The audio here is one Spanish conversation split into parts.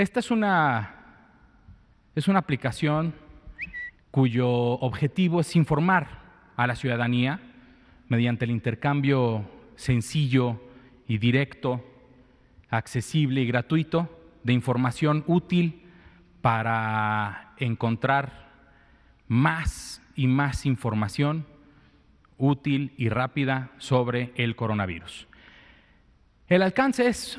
Esta es una, es una aplicación cuyo objetivo es informar a la ciudadanía mediante el intercambio sencillo y directo, accesible y gratuito de información útil para encontrar más y más información útil y rápida sobre el coronavirus. El alcance es,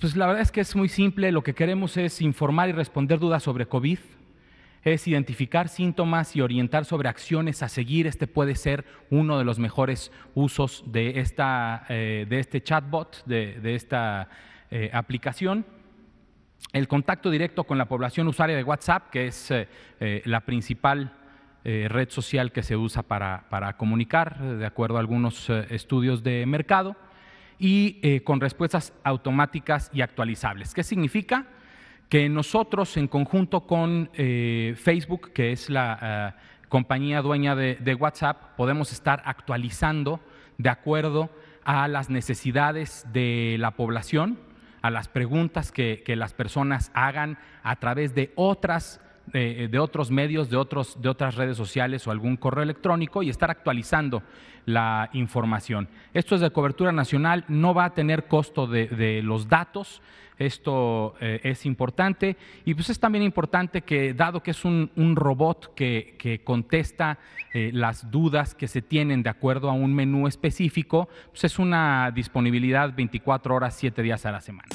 pues la verdad es que es muy simple, lo que queremos es informar y responder dudas sobre COVID, es identificar síntomas y orientar sobre acciones a seguir. Este puede ser uno de los mejores usos de, esta, eh, de este chatbot, de, esta eh, aplicación. El contacto directo con la población usuaria de WhatsApp, que es eh, la principal red social que se usa para comunicar, de acuerdo a algunos estudios de mercado y eh, con respuestas automáticas y actualizables. ¿Qué significa? Que nosotros en conjunto con eh, Facebook, que es la eh, compañía dueña de, WhatsApp, podemos estar actualizando de acuerdo a las necesidades de la población, a las preguntas que, que, las personas hagan a través de otras eh, de otros medios, de, otros, de otras redes sociales o algún correo electrónico y estar actualizando la información. Esto es de cobertura nacional, no va a tener costo de, los datos, esto eh, es importante y pues es también importante que dado que es un, robot que, que contesta eh, las dudas que se tienen de acuerdo a un menú específico, pues es una disponibilidad 24 horas, 7 días a la semana.